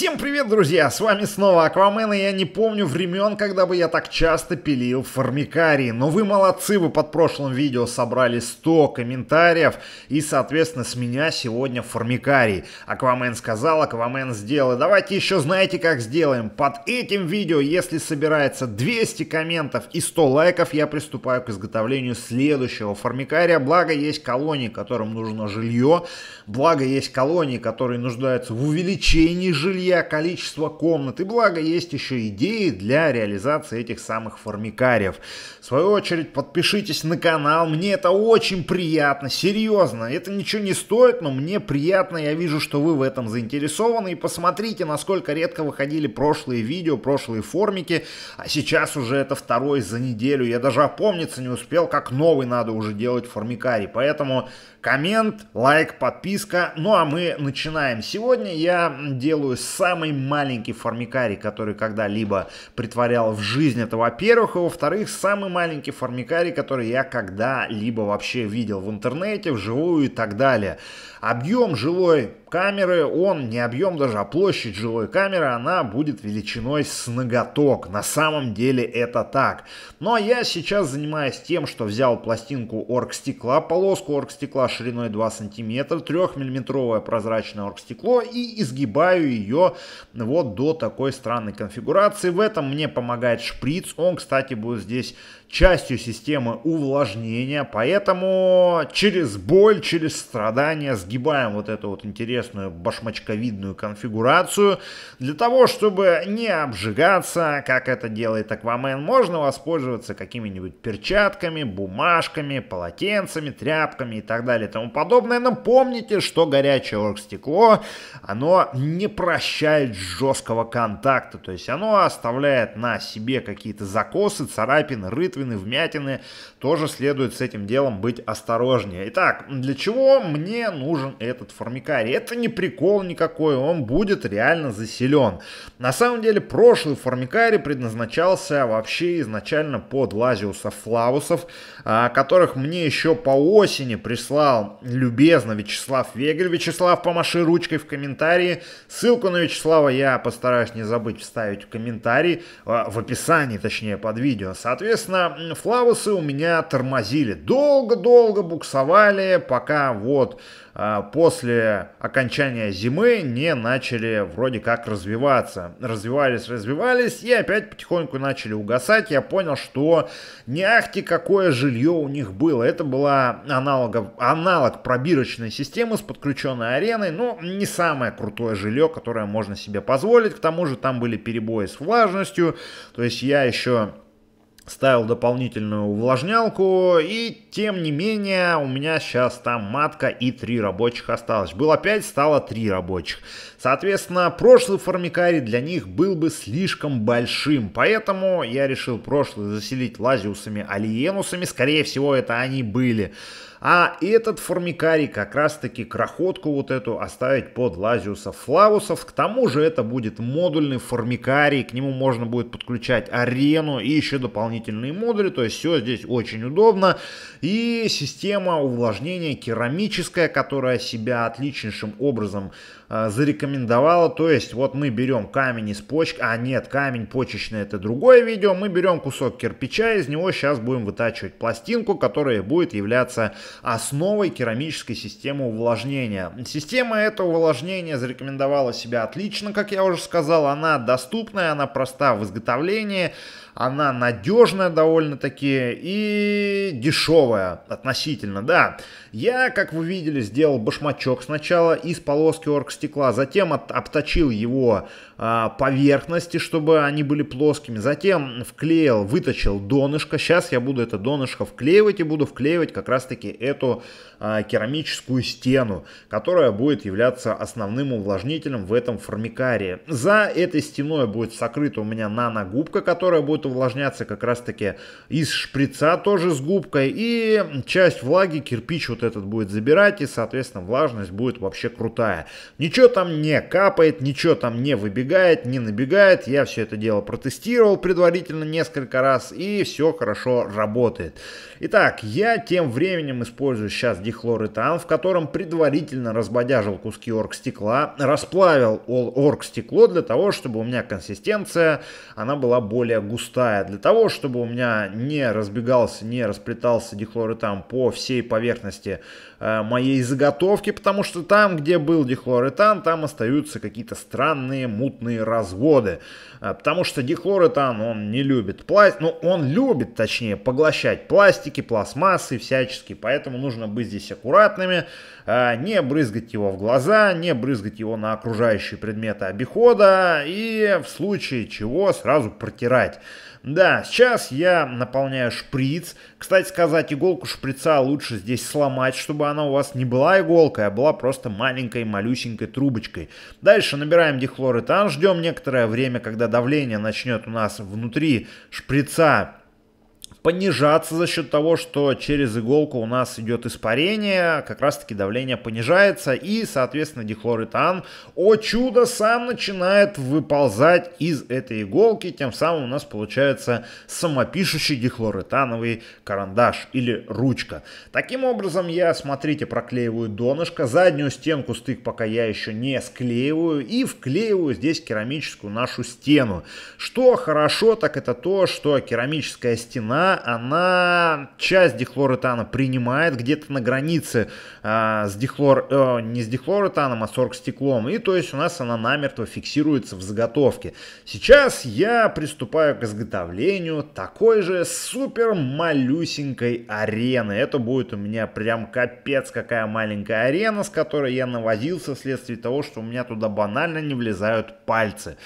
Всем привет, друзья! С вами снова Аквамен, и я не помню времен, когда бы я так часто пилил формикарии. Но вы молодцы, вы под прошлым видео собрали 100 комментариев, и, соответственно, с меня сегодня формикарий. Аквамен сказал, Аквамен сделал. Давайте еще знаете, как сделаем. Под этим видео, если собирается 200 комментов и 100 лайков, я приступаю к изготовлению следующего формикария. Благо, есть колонии, которым нужно жилье. Благо, есть колонии, которые нуждаются в увеличении жилья жилья, количество комнат, и благо есть еще идеи для реализации этих самых формикариев. В свою очередь, подпишитесь на канал, мне это очень приятно, серьезно, это ничего не стоит, но мне приятно, я вижу, что вы в этом заинтересованы, и посмотрите, насколько редко выходили прошлые видео, прошлые формики, а сейчас уже это второй за неделю, я даже опомниться не успел, как новый надо уже делать формикарий, поэтому коммент, лайк, подписка, ну а мы начинаем. Сегодня я делаю с самый маленький формикарий, который когда-либо притворял в жизнь, это во-первых, и во-вторых, самый маленький формикарий, который я когда-либо вообще видел в интернете, вживую и так далее. Объем жилой камеры, он не объем даже, а площадь жилой камеры, она будет величиной с ноготок. На самом деле это так. Ну а я сейчас занимаюсь тем, что взял пластинку оргстекла, полоску оргстекла шириной 2 см, 3 миллиметровое прозрачное оргстекло и изгибаю ее вот до такой странной конфигурации. В этом мне помогает шприц, он, кстати, будет здесь частью системы увлажнения, поэтому через боль, через страдания сгибаем вот эту вот интересную башмачковидную конфигурацию для того, чтобы не обжигаться, как это делает Аквамен, можно воспользоваться какими-нибудь перчатками, бумажками, полотенцами, тряпками и так далее и тому подобное, но помните, что горячее оргстекло, оно не прощает жесткого контакта, то есть оно оставляет на себе какие-то закосы, царапины, рытвы, бусины, вмятины, тоже следует с этим делом быть осторожнее. Итак, для чего мне нужен этот формикарий? Это не прикол никакой, он будет реально заселен. На самом деле, прошлый формикарий предназначался вообще изначально под лазиусов флавусов, а, которых мне еще по осени прислал любезно Вячеслав Вегель. Вячеслав, помаши ручкой в комментарии. Ссылку на Вячеслава я постараюсь не забыть вставить в комментарии, а, в описании, точнее, под видео. Соответственно, Флавусы у меня тормозили. Долго-долго буксовали, пока вот а, после окончания зимы не начали вроде как развиваться. Развивались, развивались и опять потихоньку начали угасать. Я понял, что не ахти какое жилье у них было. Это была аналога аналог пробирочной системы с подключенной ареной, но ну, не самое крутое жилье, которое можно себе позволить. К тому же там были перебои с влажностью. То есть я еще ставил дополнительную увлажнялку, и тем не менее у меня сейчас там матка и три рабочих осталось. Было 5, стало три рабочих. Соответственно, прошлый формикарий для них был бы слишком большим, поэтому я решил прошлый заселить лазиусами алиенусами, скорее всего это они были. А этот формикарий как раз-таки крохотку вот эту оставить под лазиуса Флавусов. К тому же это будет модульный формикарий, к нему можно будет подключать арену и еще дополнительные модули, то есть все здесь очень удобно. И система увлажнения керамическая, которая себя отличнейшим образом а, зарекомендовала. То есть вот мы берем камень из почки, а нет, камень почечный это другое видео. Мы берем кусок кирпича, из него сейчас будем вытачивать пластинку, которая будет являться основой керамической системы увлажнения. Система этого увлажнения зарекомендовала себя отлично, как я уже сказал. Она доступная, она проста в изготовлении, она надежная довольно-таки и дешевая относительно, да. Я, как вы видели, сделал башмачок сначала из полоски оргстиля стекла, затем от, обточил его а, поверхности, чтобы они были плоскими, затем вклеил, выточил донышко. Сейчас я буду это донышко вклеивать и буду вклеивать как раз-таки эту а, керамическую стену, которая будет являться основным увлажнителем в этом формикарии. За этой стеной будет сокрыта у меня наногубка, которая будет увлажняться как раз-таки из шприца тоже с губкой. И часть влаги кирпич вот этот будет забирать, и, соответственно, влажность будет вообще крутая. Ничего там не капает, ничего там не выбегает, не набегает. Я все это дело протестировал предварительно несколько раз и все хорошо работает. Итак, я тем временем использую сейчас дихлоретан, в котором предварительно разбодяжил куски оргстекла, расплавил оргстекло для того, чтобы у меня консистенция, она была более густая. Для того, чтобы у меня не разбегался, не расплетался дихлоретан по всей поверхности э, моей заготовки, потому что там, где был дихлоретан, братан, там остаются какие-то странные мутные разводы. А, потому что дихлоретан, он не любит пластик, ну он любит, точнее, поглощать пластики, пластмассы всячески, поэтому нужно быть здесь аккуратными, а, не брызгать его в глаза, не брызгать его на окружающие предметы обихода и в случае чего сразу протирать. Да, сейчас я наполняю шприц. Кстати сказать, иголку шприца лучше здесь сломать, чтобы она у вас не была иголкой, а была просто маленькой, малюсенькой трубочкой. Дальше набираем дихлоретан, ждем некоторое время, когда давление начнет у нас внутри шприца понижаться за счет того, что через иголку у нас идет испарение, как раз-таки давление понижается, и, соответственно, дихлоретан, о чудо, сам начинает выползать из этой иголки, тем самым у нас получается самопишущий дихлоретановый карандаш или ручка. Таким образом, я, смотрите, проклеиваю донышко, заднюю стенку стык пока я еще не склеиваю, и вклеиваю здесь керамическую нашу стену. Что хорошо, так это то, что керамическая стена она часть дихлоретана принимает где-то на границе э, с дихлор, э, не с дихлоретаном, а с оргстеклом. И то есть у нас она намертво фиксируется в заготовке. Сейчас я приступаю к изготовлению такой же супер малюсенькой арены. Это будет у меня прям капец какая маленькая арена, с которой я навозился вследствие того, что у меня туда банально не влезают пальцы.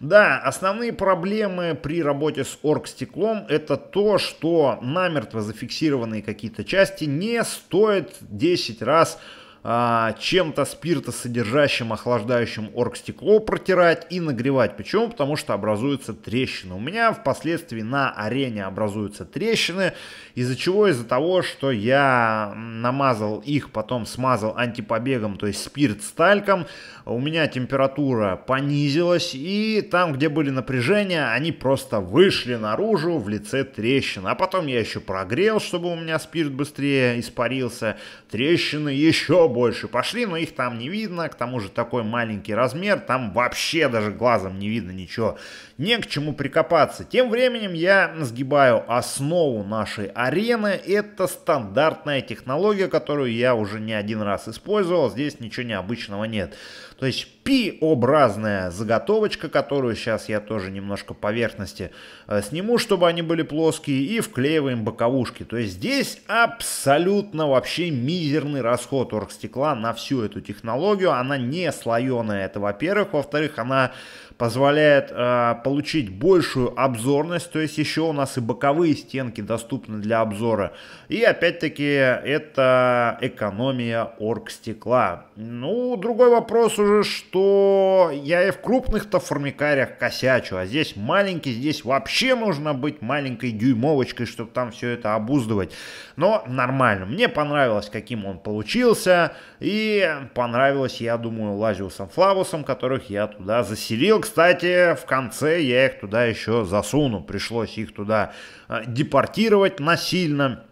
Да, основные проблемы при работе с оргстеклом это то, что что намертво зафиксированные какие-то части не стоят 10 раз а, чем-то спиртосодержащим охлаждающим оргстекло протирать и нагревать. Почему? Потому что образуются трещины. У меня впоследствии на арене образуются трещины. Из-за чего? Из-за того, что я намазал их, потом смазал антипобегом, то есть спирт стальком. У меня температура понизилась и там, где были напряжения, они просто вышли наружу в лице трещин. А потом я еще прогрел, чтобы у меня спирт быстрее испарился. Трещины еще больше пошли, но их там не видно, к тому же такой маленький размер, там вообще даже глазом не видно ничего, не к чему прикопаться. Тем временем я сгибаю основу нашей арены, это стандартная технология, которую я уже не один раз использовал, здесь ничего необычного нет. То есть пи-образная заготовочка, которую сейчас я тоже немножко поверхности э, сниму, чтобы они были плоские, и вклеиваем боковушки. То есть здесь абсолютно вообще мизерный расход оргстекла на всю эту технологию. Она не слоеная, это во-первых. Во-вторых, она позволяет э, получить большую обзорность, то есть еще у нас и боковые стенки доступны для обзора. И опять-таки это экономия оргстекла. Ну, другой вопрос уже, что я и в крупных-то формикариях косячу, а здесь маленький, здесь вообще нужно быть маленькой дюймовочкой, чтобы там все это обуздывать. Но нормально, мне понравилось, каким он получился, и понравилось, я думаю, Лазиусом Флавусом, которых я туда заселил кстати, в конце я их туда еще засуну. Пришлось их туда а, депортировать насильно.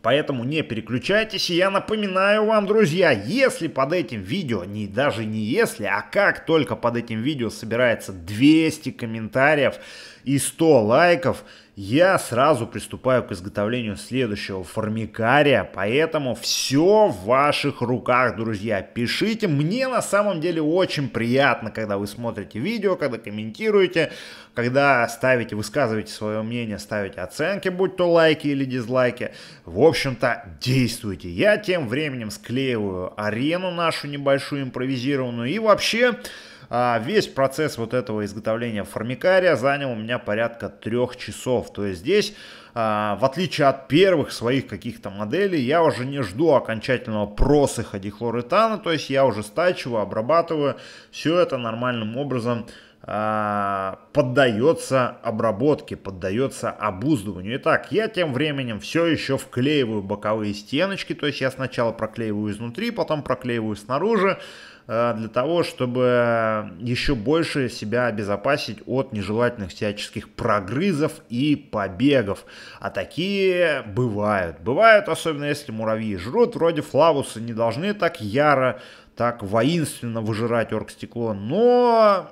Поэтому не переключайтесь, и я напоминаю вам, друзья, если под этим видео, не даже не если, а как только под этим видео собирается 200 комментариев и 100 лайков, я сразу приступаю к изготовлению следующего формикария, поэтому все в ваших руках, друзья. Пишите, мне на самом деле очень приятно, когда вы смотрите видео, когда комментируете, когда ставите, высказываете свое мнение, ставите оценки, будь то лайки или дизлайки. В общем-то, действуйте. Я тем временем склеиваю арену нашу небольшую импровизированную и вообще... А весь процесс вот этого изготовления формикария занял у меня порядка трех часов. То есть здесь а, в отличие от первых своих каких-то моделей, я уже не жду окончательного просыха дихлоретана, то есть я уже стачиваю, обрабатываю, все это нормальным образом а, поддается обработке, поддается обуздыванию. Итак, я тем временем все еще вклеиваю боковые стеночки, то есть я сначала проклеиваю изнутри, потом проклеиваю снаружи, Э, для того, чтобы еще больше себя обезопасить от нежелательных всяческих прогрызов и побегов. А такие бывают. Бывают, особенно если муравьи жрут, вроде флавусы не должны так яро, так воинственно выжирать оргстекло, но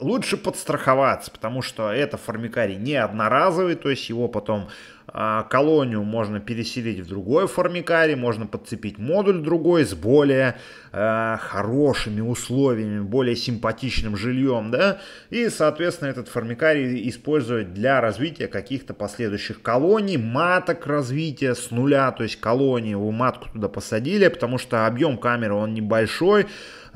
лучше подстраховаться, потому что это формикарий не одноразовый, то есть его потом а, колонию можно переселить в другой формикарий, можно подцепить модуль другой с более э, хорошими условиями, более симпатичным жильем, да, и, соответственно, этот формикарий использовать для развития каких-то последующих колоний, маток развития с нуля, то есть колонии, вы матку туда посадили, потому что объем камеры, он небольшой,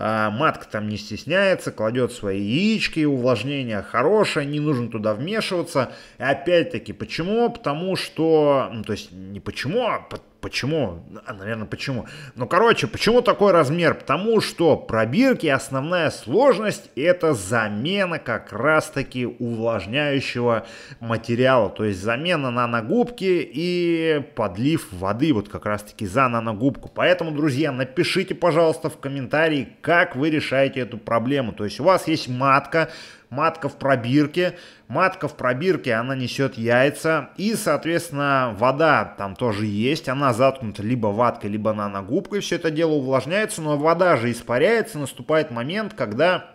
а, матка там не стесняется, кладет свои яички, увлажнение хорошее, не нужно туда вмешиваться, и опять-таки, почему? Потому что... Ну, то есть не почему, а почему, ну, а, наверное, почему. Ну, короче, почему такой размер? Потому что пробирки основная сложность – это замена как раз-таки увлажняющего материала. То есть замена наногубки и подлив воды вот как раз-таки за наногубку. Поэтому, друзья, напишите, пожалуйста, в комментарии, как вы решаете эту проблему. То есть у вас есть матка, матка в пробирке. Матка в пробирке, она несет яйца. И, соответственно, вода там тоже есть. Она заткнута либо ваткой, либо наногубкой. Все это дело увлажняется, но вода же испаряется. Наступает момент, когда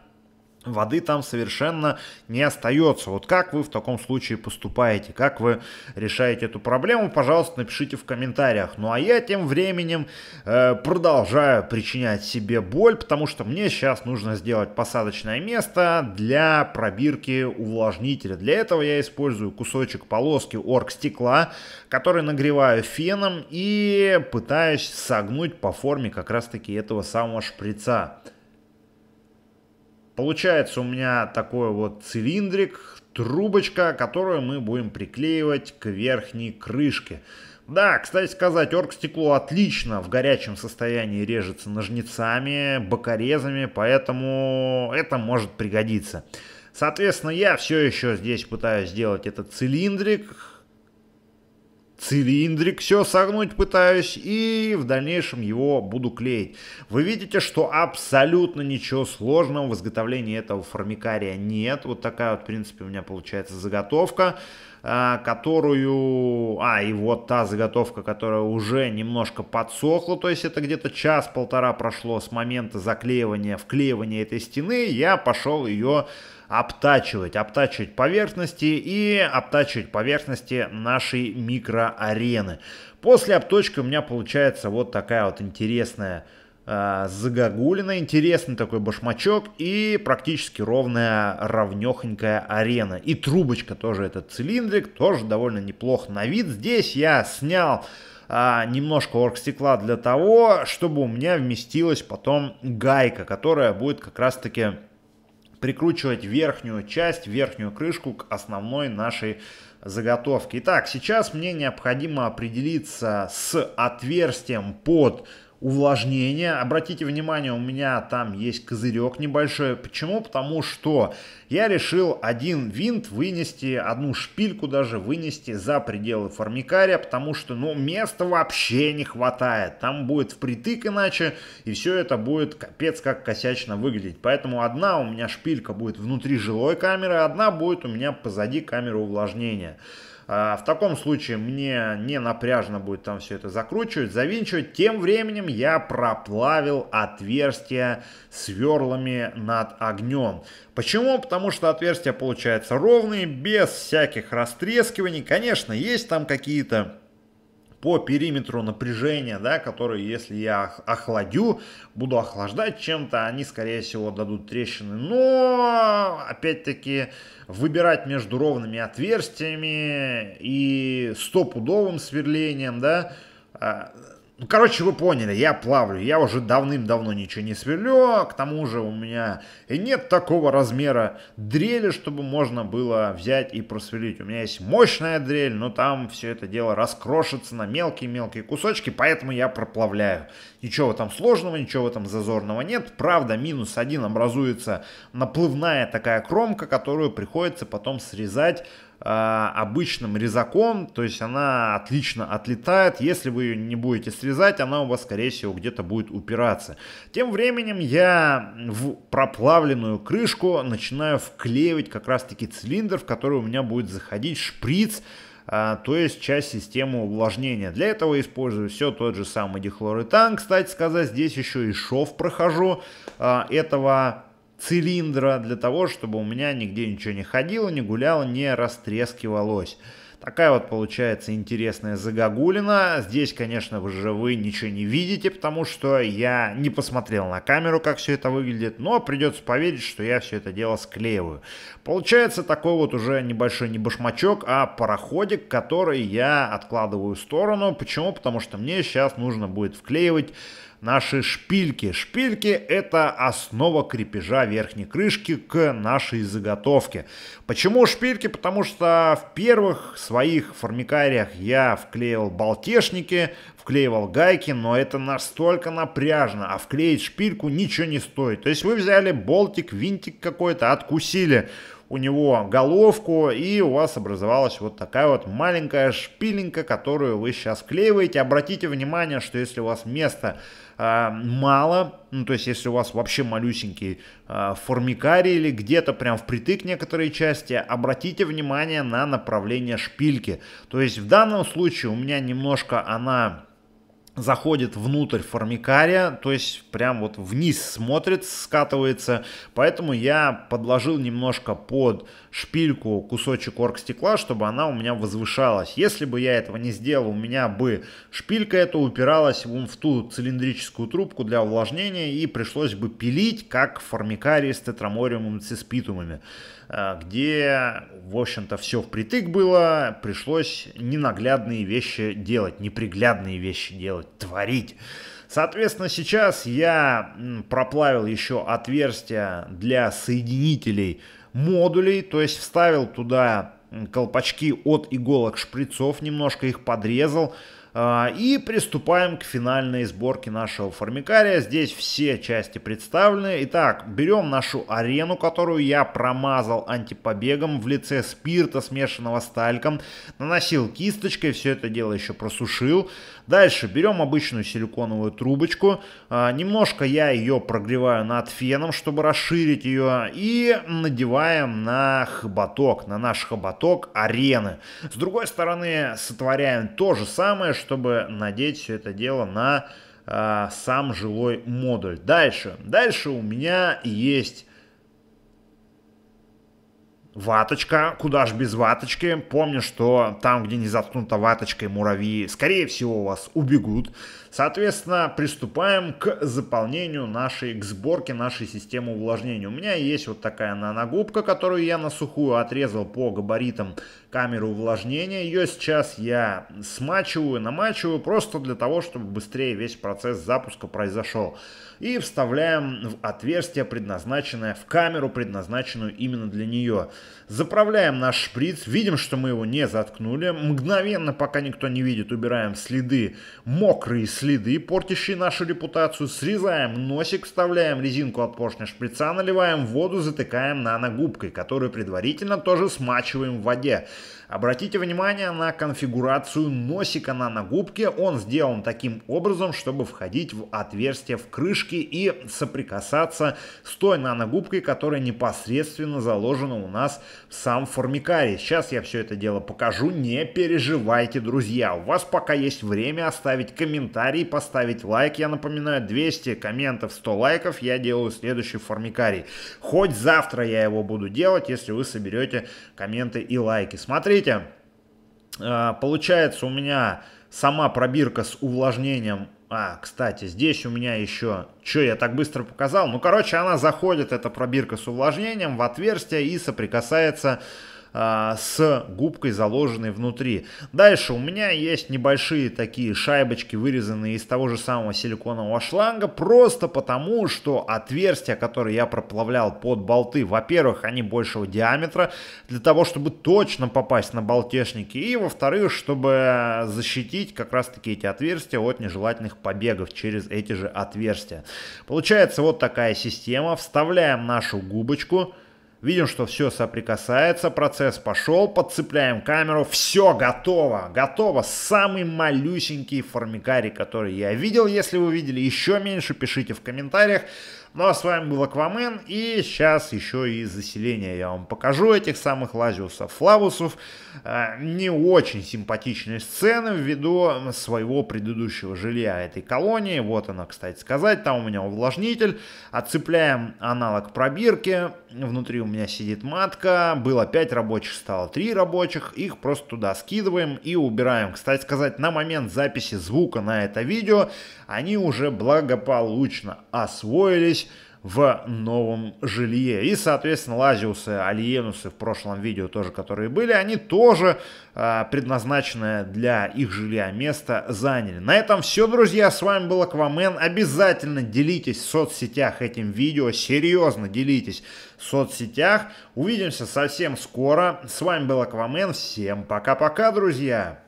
воды там совершенно не остается. Вот как вы в таком случае поступаете? Как вы решаете эту проблему? Пожалуйста, напишите в комментариях. Ну а я тем временем э, продолжаю причинять себе боль, потому что мне сейчас нужно сделать посадочное место для пробирки увлажнителя. Для этого я использую кусочек полоски оргстекла, который нагреваю феном и пытаюсь согнуть по форме как раз таки этого самого шприца. Получается у меня такой вот цилиндрик, трубочка, которую мы будем приклеивать к верхней крышке. Да, кстати сказать, оргстекло отлично в горячем состоянии режется ножницами, бокорезами, поэтому это может пригодиться. Соответственно, я все еще здесь пытаюсь сделать этот цилиндрик, цилиндрик все согнуть пытаюсь и в дальнейшем его буду клеить. Вы видите, что абсолютно ничего сложного в изготовлении этого формикария нет. Вот такая вот, в принципе, у меня получается заготовка. А, которую... А, и вот та заготовка, которая уже немножко подсохла, то есть это где-то час-полтора прошло с момента заклеивания, вклеивания этой стены, я пошел ее обтачивать, обтачивать поверхности и обтачивать поверхности нашей микроарены. После обточки у меня получается вот такая вот интересная Э, загогулина, интересный такой башмачок и практически ровная равнехонькая арена. И трубочка тоже этот цилиндрик, тоже довольно неплох на вид. Здесь я снял а, немножко оргстекла для того, чтобы у меня вместилась потом гайка, которая будет как раз таки прикручивать верхнюю часть, верхнюю крышку к основной нашей заготовке. Итак, сейчас мне необходимо определиться с отверстием под увлажнение. Обратите внимание, у меня там есть козырек небольшой. Почему? Потому что я решил один винт вынести, одну шпильку даже вынести за пределы формикария, потому что, ну, места вообще не хватает. Там будет впритык иначе, и все это будет капец как косячно выглядеть. Поэтому одна у меня шпилька будет внутри жилой камеры, одна будет у меня позади камеры увлажнения. А, в таком случае мне не напряжно будет там все это закручивать, завинчивать. Тем временем я проплавил отверстие сверлами над огнем. Почему? Потому что отверстия получаются ровные, без всяких растрескиваний. Конечно, есть там какие-то по периметру напряжения, да, которые, если я охладю, буду охлаждать чем-то, они, скорее всего, дадут трещины. Но, опять-таки, выбирать между ровными отверстиями и стопудовым сверлением, да, а, ну, короче, вы поняли, я плавлю. Я уже давным-давно ничего не сверлю, а к тому же у меня и нет такого размера дрели, чтобы можно было взять и просверлить. У меня есть мощная дрель, но там все это дело раскрошится на мелкие-мелкие кусочки, поэтому я проплавляю. Ничего там сложного, ничего там зазорного нет. Правда, минус один образуется наплывная такая кромка, которую приходится потом срезать Э, обычным резаком, то есть она отлично отлетает, если вы ее не будете срезать, она у вас, скорее всего, где-то будет упираться. Тем временем я в проплавленную крышку начинаю вклеивать как раз-таки цилиндр, в который у меня будет заходить шприц, э, то есть часть системы увлажнения. Для этого использую все тот же самый дихлоретан, кстати сказать, здесь еще и шов прохожу э, этого цилиндра для того, чтобы у меня нигде ничего не ходило, не гуляло, не растрескивалось. Такая вот получается интересная загогулина. Здесь, конечно же, вы ничего не видите, потому что я не посмотрел на камеру, как все это выглядит, но придется поверить, что я все это дело склеиваю. Получается такой вот уже небольшой не башмачок, а пароходик, который я откладываю в сторону. Почему? Потому что мне сейчас нужно будет вклеивать наши шпильки. Шпильки – это основа крепежа верхней крышки к нашей заготовке. Почему шпильки? Потому что в первых своих формикариях я вклеивал болтешники, вклеивал гайки, но это настолько напряжно, а вклеить шпильку ничего не стоит. То есть вы взяли болтик, винтик какой-то, откусили у него головку, и у вас образовалась вот такая вот маленькая шпиленька, которую вы сейчас клеиваете. Обратите внимание, что если у вас место а, мало, ну, то есть, если у вас вообще малюсенький э, формикарий или где-то прям впритык некоторые части, обратите внимание на направление шпильки. То есть, в данном случае у меня немножко она заходит внутрь формикария, то есть прям вот вниз смотрит, скатывается. Поэтому я подложил немножко под шпильку кусочек оргстекла, чтобы она у меня возвышалась. Если бы я этого не сделал, у меня бы шпилька эта упиралась вон в ту цилиндрическую трубку для увлажнения и пришлось бы пилить, как формикарий с тетрамориумом и циспитумами. А, где, в общем-то, все впритык было, пришлось ненаглядные вещи делать, неприглядные вещи делать, творить. Соответственно, сейчас я проплавил еще отверстия для соединителей модулей, то есть вставил туда колпачки от иголок шприцов, немножко их подрезал, а, и приступаем к финальной сборке нашего формикария. Здесь все части представлены. Итак, берем нашу арену, которую я промазал антипобегом в лице спирта, смешанного с тальком. Наносил кисточкой, все это дело еще просушил. Дальше берем обычную силиконовую трубочку. А, немножко я ее прогреваю над феном, чтобы расширить ее. И надеваем на хоботок, на наш хоботок арены. С другой стороны, сотворяем то же самое, что чтобы надеть все это дело на а, сам жилой модуль. Дальше. Дальше у меня есть Ваточка, куда ж без ваточки. Помню, что там, где не заткнута ваточкой муравьи, скорее всего, вас убегут. Соответственно, приступаем к заполнению нашей, к сборке нашей системы увлажнения. У меня есть вот такая наногубка, которую я на сухую отрезал по габаритам камеры увлажнения. Ее сейчас я смачиваю, намачиваю, просто для того, чтобы быстрее весь процесс запуска произошел и вставляем в отверстие, предназначенное в камеру, предназначенную именно для нее. Заправляем наш шприц, видим, что мы его не заткнули. Мгновенно, пока никто не видит, убираем следы, мокрые следы, портящие нашу репутацию. Срезаем носик, вставляем резинку от поршня шприца, наливаем воду, затыкаем наногубкой, которую предварительно тоже смачиваем в воде. Обратите внимание на конфигурацию носика наногубки. Он сделан таким образом, чтобы входить в отверстие в крышку шишки и соприкасаться с той наногубкой, которая непосредственно заложена у нас в сам формикарий. Сейчас я все это дело покажу, не переживайте, друзья. У вас пока есть время оставить комментарий, поставить лайк. Я напоминаю, 200 комментов, 100 лайков я делаю следующий формикарий. Хоть завтра я его буду делать, если вы соберете комменты и лайки. Смотрите, э, получается у меня сама пробирка с увлажнением а, кстати, здесь у меня еще... Че я так быстро показал? Ну, короче, она заходит, эта пробирка с увлажнением, в отверстие и соприкасается а, с губкой заложенной внутри. Дальше у меня есть небольшие такие шайбочки, вырезанные из того же самого силиконового шланга, просто потому, что отверстия, которые я проплавлял под болты, во-первых, они большего диаметра, для того, чтобы точно попасть на болтешники, и во-вторых, чтобы защитить как раз-таки эти отверстия от нежелательных побегов через эти же отверстия. Получается вот такая система. Вставляем нашу губочку. Видим, что все соприкасается, процесс пошел, подцепляем камеру, все готово, готово. Самый малюсенький формикарий, который я видел, если вы видели еще меньше, пишите в комментариях. Ну а с вами был Аквамен, и сейчас еще и заселение я вам покажу этих самых Лазиусов Флавусов. Э, не очень симпатичные сцены ввиду своего предыдущего жилья этой колонии. Вот она, кстати сказать, там у меня увлажнитель. Отцепляем аналог пробирки, внутри у меня сидит матка, было 5 рабочих, стало 3 рабочих, их просто туда скидываем и убираем. Кстати сказать, на момент записи звука на это видео они уже благополучно освоились в новом жилье. И, соответственно, лазиусы, алиенусы в прошлом видео тоже, которые были, они тоже э, предназначенное для их жилья место заняли. На этом все, друзья. С вами был Аквамен. Обязательно делитесь в соцсетях этим видео. Серьезно делитесь в соцсетях. Увидимся совсем скоро. С вами был Аквамен. Всем пока-пока, друзья.